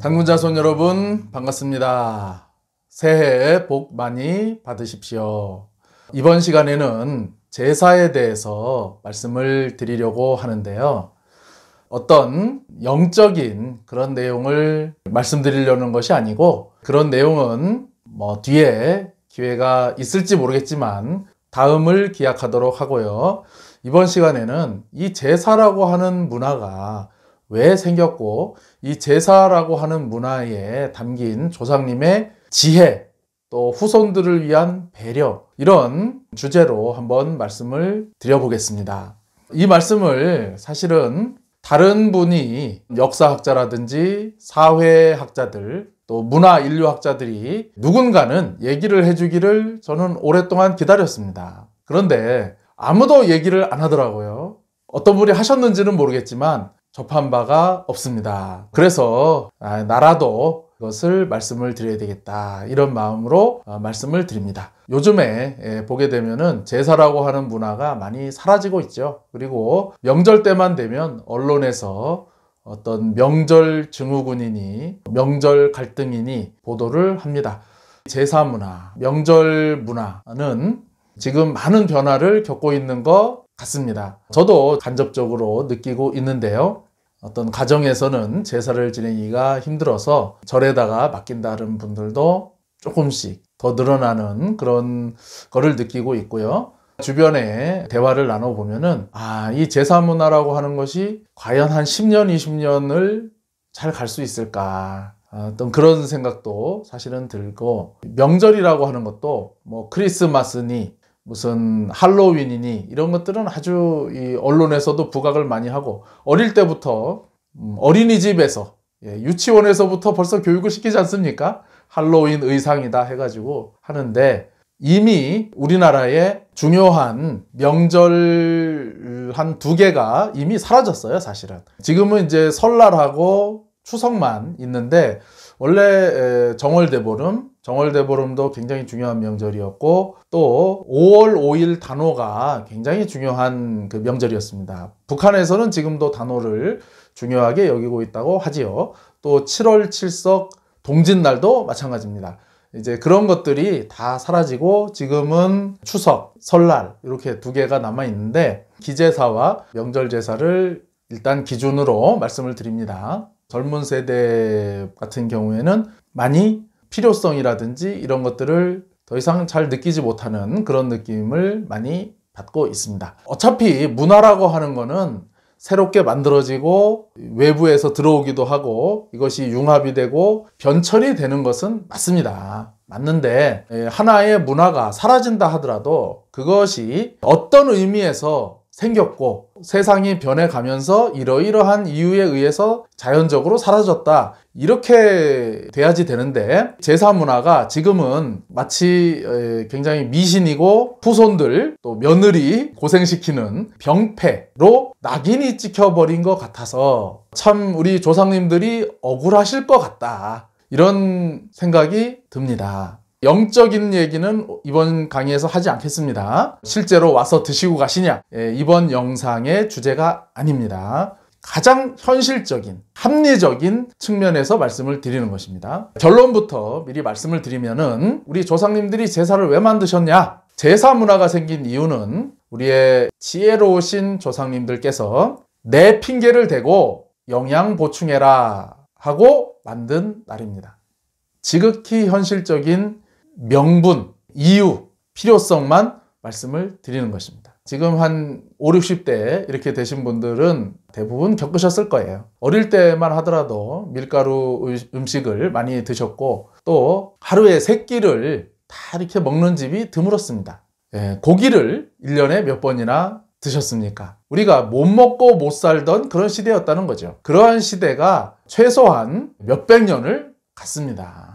당군자손 여러분 반갑습니다. 새해 복 많이 받으십시오. 이번 시간에는 제사에 대해서 말씀을 드리려고 하는데요. 어떤 영적인 그런 내용을 말씀드리려는 것이 아니고 그런 내용은 뭐 뒤에 기회가 있을지 모르겠지만 다음을 기약하도록 하고요. 이번 시간에는 이 제사라고 하는 문화가 왜 생겼고 이 제사라고 하는 문화에 담긴 조상님의 지혜 또 후손들을 위한 배려 이런 주제로 한번 말씀을 드려보겠습니다. 이 말씀을 사실은 다른 분이 역사학자라든지 사회학자들 또 문화 인류학자들이 누군가는 얘기를 해주기를 저는 오랫동안 기다렸습니다. 그런데 아무도 얘기를 안 하더라고요. 어떤 분이 하셨는지는 모르겠지만 접한 바가 없습니다. 그래서 아, 나라도 그것을 말씀을 드려야 되겠다 이런 마음으로 어, 말씀을 드립니다. 요즘에 예, 보게 되면은 제사라고 하는 문화가 많이 사라지고 있죠. 그리고 명절 때만 되면 언론에서 어떤 명절 증후군이니 명절 갈등이니 보도를 합니다. 제사 문화, 명절 문화는 지금 많은 변화를 겪고 있는 것 같습니다. 저도 간접적으로 느끼고 있는데요. 어떤 가정에서는 제사를 지내기가 힘들어서 절에다가 맡긴다는 분들도 조금씩 더 늘어나는 그런 거를 느끼고 있고요. 주변에 대화를 나눠보면은, 아, 이 제사 문화라고 하는 것이 과연 한 10년, 20년을 잘 갈 수 있을까. 어떤 그런 생각도 사실은 들고, 명절이라고 하는 것도 뭐 크리스마스니 무슨 할로윈이니 이런 것들은 아주 이 언론에서도 부각을 많이 하고 어릴 때부터 음, 어린이집에서 예, 유치원에서부터 벌써 교육을 시키지 않습니까? 할로윈 의상이다 해가지고 하는데 이미 우리나라의 중요한 명절 한 두 개가 이미 사라졌어요, 사실은. 지금은 이제 설날하고 추석만 있는데 원래 정월대보름, 정월대보름도 굉장히 중요한 명절이었고 또 5월 5일 단오가 굉장히 중요한 그 명절이었습니다. 북한에서는 지금도 단오를 중요하게 여기고 있다고 하지요. 또 7월 7석 동짓날도 마찬가지입니다. 이제 그런 것들이 다 사라지고 지금은 추석, 설날 이렇게 두 개가 남아 있는데 기제사와 명절 제사를 일단 기준으로 말씀을 드립니다. 젊은 세대 같은 경우에는 많이 필요성이라든지 이런 것들을 더 이상 잘 느끼지 못하는 그런 느낌을 많이 받고 있습니다. 어차피 문화라고 하는 거는 새롭게 만들어지고 외부에서 들어오기도 하고 이것이 융합이 되고 변천이 되는 것은 맞습니다. 맞는데 예, 하나의 문화가 사라진다 하더라도 그것이 어떤 의미에서 생겼고 세상이 변해가면서 이러이러한 이유에 의해서 자연적으로 사라졌다. 이렇게 돼야지 되는데 제사 문화가 지금은 마치 굉장히 미신이고 후손들 또 며느리 고생시키는 병폐로 낙인이 찍혀버린 것 같아서 참 우리 조상님들이 억울하실 것 같다. 이런 생각이 듭니다. 영적인 얘기는 이번 강의에서 하지 않겠습니다. 실제로 와서 드시고 가시냐? 예, 이번 영상의 주제가 아닙니다. 가장 현실적인, 합리적인 측면에서 말씀을 드리는 것입니다. 결론부터 미리 말씀을 드리면은 우리 조상님들이 제사를 왜 만드셨냐? 제사 문화가 생긴 이유는 우리의 지혜로우신 조상님들께서 내 핑계를 대고 영양 보충해라 하고 만든 날입니다. 지극히 현실적인 명분, 이유, 필요성만 말씀을 드리는 것입니다. 지금 한 5, 60대 이렇게 되신 분들은 대부분 겪으셨을 거예요. 어릴 때만 하더라도 밀가루 음식을 많이 드셨고 또 하루에 세 끼를 다 이렇게 먹는 집이 드물었습니다. 예, 고기를 1년에 몇 번이나 드셨습니까? 우리가 못 먹고 못 살던 그런 시대였다는 거죠. 그러한 시대가 최소한 몇백 년을 갔습니다.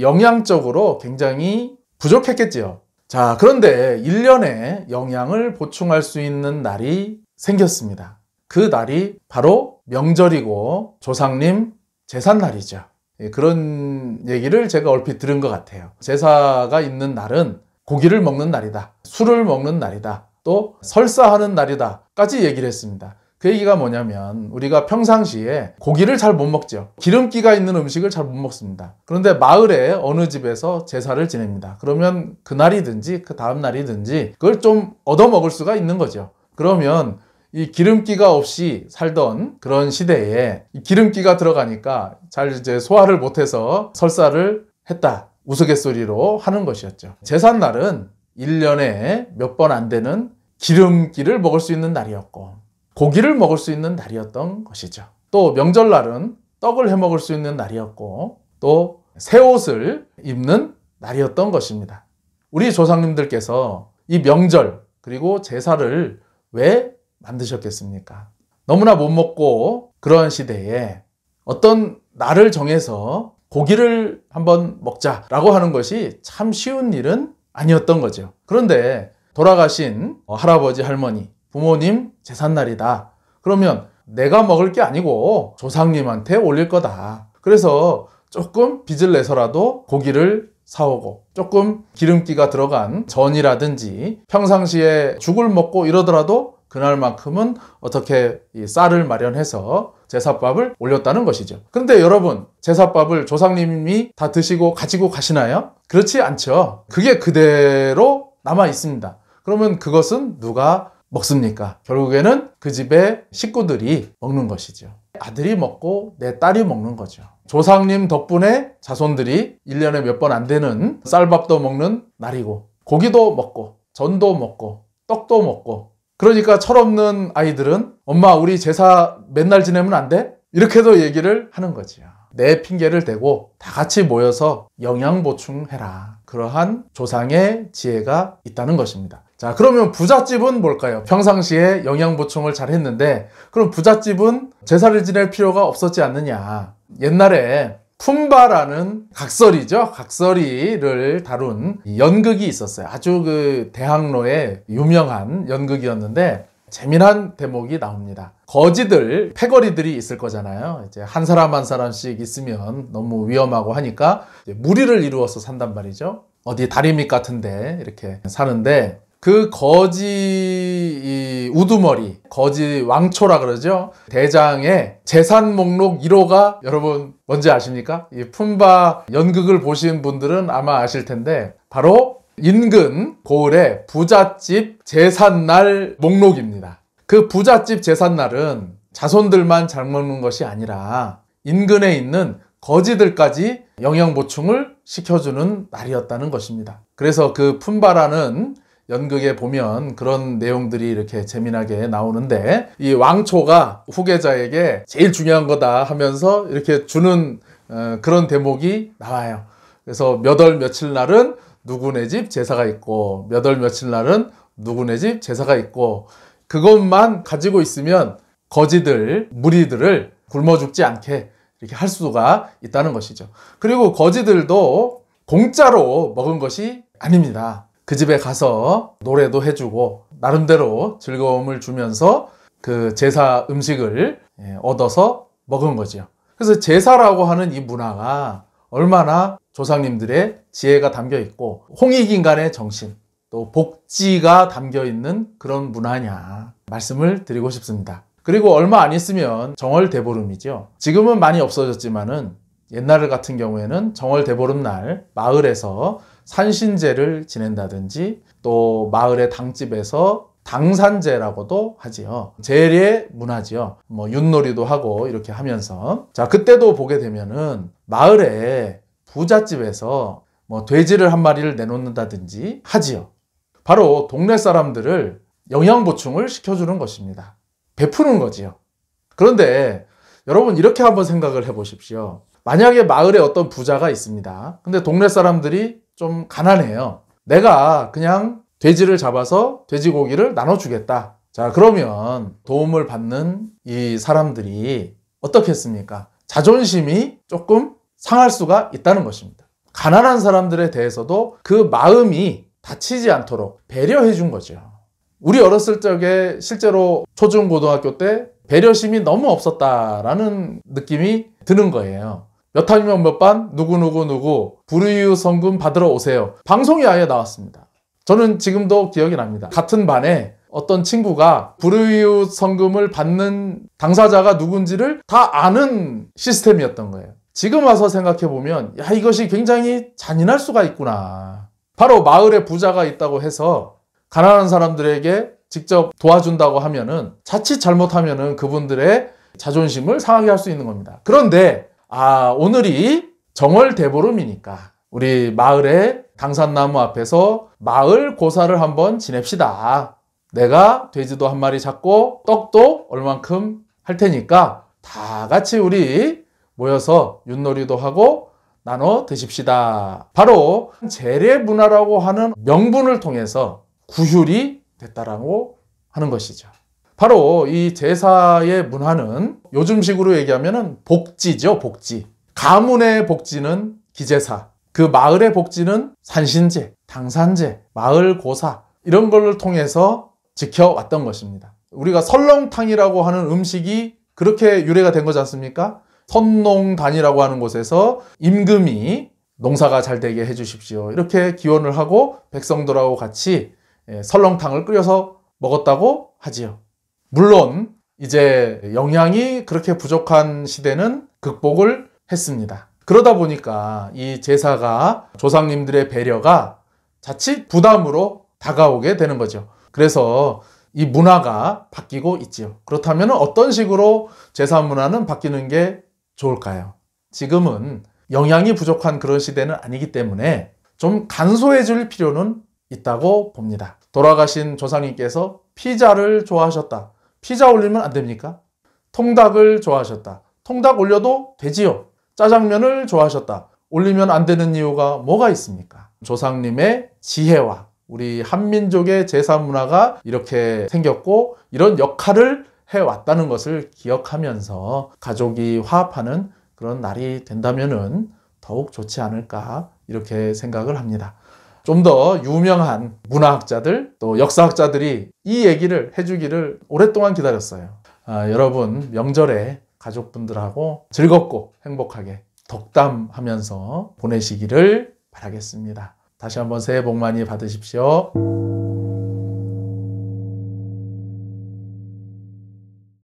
영양적으로 굉장히 부족했겠지요. 자, 그런데 1년에 영양을 보충할 수 있는 날이 생겼습니다. 그 날이 바로 명절이고 조상님 제삿날이죠. 예, 그런 얘기를 제가 얼핏 들은 것 같아요. 제사가 있는 날은 고기를 먹는 날이다. 술을 먹는 날이다. 또 설사하는 날이다까지 얘기를 했습니다. 그 얘기가 뭐냐면 우리가 평상시에 고기를 잘 못 먹죠. 기름기가 있는 음식을 잘 못 먹습니다. 그런데 마을에 어느 집에서 제사를 지냅니다. 그러면 그날이든지 그 다음 날이든지 그걸 좀 얻어먹을 수가 있는 거죠. 그러면 이 기름기가 없이 살던 그런 시대에 기름기가 들어가니까 잘 이제 소화를 못해서 설사를 했다. 우스갯소리로 하는 것이었죠. 제삿날은 1년에 몇 번 안 되는 기름기를 먹을 수 있는 날이었고 고기를 먹을 수 있는 날이었던 것이죠. 또 명절날은 떡을 해 먹을 수 있는 날이었고 또 새 옷을 입는 날이었던 것입니다. 우리 조상님들께서 이 명절 그리고 제사를 왜 만드셨겠습니까? 너무나 못 먹고 그런 시대에 어떤 날을 정해서 고기를 한번 먹자라고 하는 것이 참 쉬운 일은 아니었던 거죠. 그런데 돌아가신 어, 할아버지 할머니 부모님 재산날이다. 그러면 내가 먹을 게 아니고 조상님한테 올릴 거다. 그래서 조금 빚을 내서라도 고기를 사오고 조금 기름기가 들어간 전이라든지 평상시에 죽을 먹고 이러더라도 그날만큼은 어떻게 이 쌀을 마련해서 제사밥을 올렸다는 것이죠. 근데 여러분 제사밥을 조상님이 다 드시고 가지고 가시나요? 그렇지 않죠. 그게 그대로 남아 있습니다. 그러면 그것은 누가 먹습니까? 결국에는 그 집의 식구들이 먹는 것이죠. 아들이 먹고 내 딸이 먹는 거죠. 조상님 덕분에 자손들이 1년에 몇 번 안 되는 쌀밥도 먹는 날이고 고기도 먹고 전도 먹고 떡도 먹고 그러니까 철없는 아이들은 엄마 우리 제사 맨날 지내면 안 돼? 이렇게도 얘기를 하는 거지요. 내 핑계를 대고 다 같이 모여서 영양 보충해라. 그러한 조상의 지혜가 있다는 것입니다. 자, 그러면 부잣집은 뭘까요? 평상시에 영양 보충을 잘 했는데, 그럼 부잣집은 제사를 지낼 필요가 없었지 않느냐. 옛날에 품바라는 각설이죠. 각설이를 다룬 연극이 있었어요. 아주 그 대학로에 유명한 연극이었는데, 재미난 대목이 나옵니다. 거지들, 패거리들이 있을 거잖아요. 이제 한 사람 한 사람씩 있으면 너무 위험하고 하니까 무리를 이루어서 산단 말이죠. 어디 다리밑 같은데 이렇게 사는데 그 거지 우두머리, 거지 왕초라 그러죠. 대장의 재산 목록 1호가 여러분 뭔지 아십니까? 이 품바 연극을 보신 분들은 아마 아실 텐데 바로 인근 고을의 부잣집 재산날 목록입니다. 그 부잣집 재산날은 자손들만 잘 먹는 것이 아니라 인근에 있는 거지들까지 영양 보충을 시켜주는 날이었다는 것입니다. 그래서 그 품바라는 연극에 보면 그런 내용들이 이렇게 재미나게 나오는데 이 왕초가 후계자에게 제일 중요한 거다 하면서 이렇게 주는 어, 그런 대목이 나와요. 그래서 몇 월 며칠 날은 누구네 집 제사가 있고 몇 월 며칠 날은 누구네 집 제사가 있고 그것만 가지고 있으면 거지들, 무리들을 굶어 죽지 않게 이렇게 할 수가 있다는 것이죠. 그리고 거지들도 공짜로 먹은 것이 아닙니다. 그 집에 가서 노래도 해주고 나름대로 즐거움을 주면서 그 제사 음식을 예, 얻어서 먹은 거죠 그래서 제사라고 하는 이 문화가 얼마나 조상님들의 지혜가 담겨 있고 홍익인간의 정신 또 복지가 담겨 있는 그런 문화냐 말씀을 드리고 싶습니다. 그리고 얼마 안 있으면 정월 대보름이죠. 지금은 많이 없어졌지만은 옛날 같은 경우에는 정월 대보름 날 마을에서 산신제를 지낸다든지 또 마을의 당집에서 당산제라고도 하지요. 제례 문화지요. 뭐 윷놀이도 하고 이렇게 하면서 자 그때도 보게 되면은 마을에 부잣집에서 뭐 돼지를 한 마리를 내놓는다든지 하지요. 바로 동네 사람들을 영양 보충을 시켜주는 것입니다. 베푸는 거지요. 그런데 여러분 이렇게 한번 생각을 해보십시오. 만약에 마을에 어떤 부자가 있습니다. 근데 동네 사람들이 좀 가난해요. 내가 그냥 돼지를 잡아서 돼지고기를 나눠주겠다. 자, 그러면 도움을 받는 이 사람들이 어떻겠습니까? 자존심이 조금 상할 수가 있다는 것입니다. 가난한 사람들에 대해서도 그 마음이 다치지 않도록 배려해 준 거죠. 우리 어렸을 적에 실제로 초중고등학교 때 배려심이 너무 없었다라는 느낌이 드는 거예요. 몇 학년 몇 반 누구누구누구 불우이웃 성금 받으러 오세요. 방송이 아예 나왔습니다. 저는 지금도 기억이 납니다. 같은 반에 어떤 친구가 불우이웃 성금을 받는 당사자가 누군지를 다 아는 시스템이었던 거예요. 지금 와서 생각해보면 야 이것이 굉장히 잔인할 수가 있구나. 바로 마을에 부자가 있다고 해서 가난한 사람들에게 직접 도와준다고 하면은 자칫 잘못하면은 그분들의 자존심을 상하게 할 수 있는 겁니다. 그런데 아, 오늘이 정월 대보름이니까 우리 마을의 당산나무 앞에서 마을 고사를 한번 지냅시다. 내가 돼지도 한 마리 잡고 떡도 얼만큼 할 테니까 다 같이 우리 모여서 윷놀이도 하고 나눠 드십시다. 바로 재래 문화라고 하는 명분을 통해서 구휼이 됐다라고 하는 것이죠. 바로 이 제사의 문화는 요즘식으로 얘기하면 복지죠, 복지. 가문의 복지는 기제사, 그 마을의 복지는 산신제, 당산제, 마을고사 이런 걸 통해서 지켜왔던 것입니다. 우리가 설렁탕이라고 하는 음식이 그렇게 유래가 된 거지 않습니까? 선농단이라고 하는 곳에서 임금이 농사가 잘 되게 해주십시오. 이렇게 기원을 하고 백성들하고 같이 예, 설렁탕을 끓여서 먹었다고 하지요. 물론 이제 영양이 그렇게 부족한 시대는 극복을 했습니다. 그러다 보니까 이 제사가 조상님들의 배려가 자칫 부담으로 다가오게 되는 거죠. 그래서 이 문화가 바뀌고 있지요. 그렇다면 어떤 식으로 제사 문화는 바뀌는 게 좋을까요? 지금은 영양이 부족한 그런 시대는 아니기 때문에 좀 간소해 줄 필요는 있다고 봅니다. 돌아가신 조상님께서 피자를 좋아하셨다. 피자 올리면 안 됩니까? 통닭을 좋아하셨다. 통닭 올려도 되지요. 짜장면을 좋아하셨다. 올리면 안 되는 이유가 뭐가 있습니까? 조상님의 지혜와 우리 한민족의 제사 문화가 이렇게 생겼고 이런 역할을 해왔다는 것을 기억하면서 가족이 화합하는 그런 날이 된다면 더욱 좋지 않을까 이렇게 생각을 합니다. 좀더 유명한 문화학자들 또 역사학자들이 이 얘기를 해주기를 오랫동안 기다렸어요. 아, 여러분 명절에 가족분들하고 즐겁고 행복하게 덕담하면서 보내시기를 바라겠습니다. 다시 한번 새해 복 많이 받으십시오.